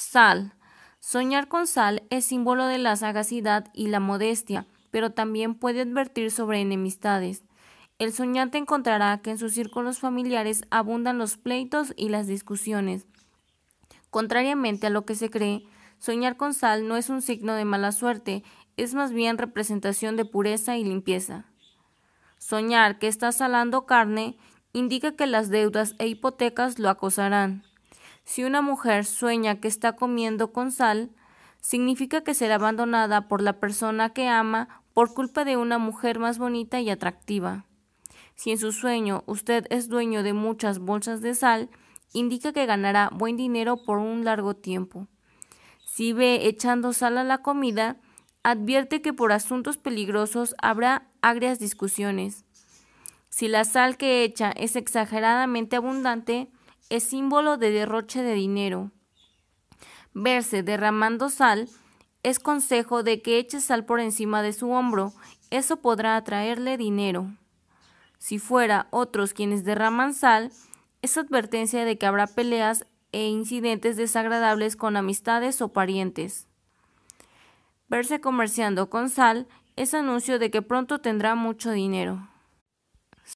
Sal. Soñar con sal es símbolo de la sagacidad y la modestia, pero también puede advertir sobre enemistades. El soñante encontrará que en sus círculos familiares abundan los pleitos y las discusiones. Contrariamente a lo que se cree, soñar con sal no es un signo de mala suerte, es más bien representación de pureza y limpieza. Soñar que está salando carne indica que las deudas e hipotecas lo acosarán. Si una mujer sueña que está comiendo con sal, significa que será abandonada por la persona que ama por culpa de una mujer más bonita y atractiva. Si en su sueño usted es dueño de muchas bolsas de sal, indica que ganará buen dinero por un largo tiempo. Si ve echando sal a la comida, advierte que por asuntos peligrosos habrá agrias discusiones. Si la sal que echa es exageradamente abundante, es símbolo de derroche de dinero. Verse derramando sal es consejo de que eche sal por encima de su hombro, eso podrá atraerle dinero. Si fuera otros quienes derraman sal, es advertencia de que habrá peleas e incidentes desagradables con amistades o parientes. Verse comerciando con sal es anuncio de que pronto tendrá mucho dinero.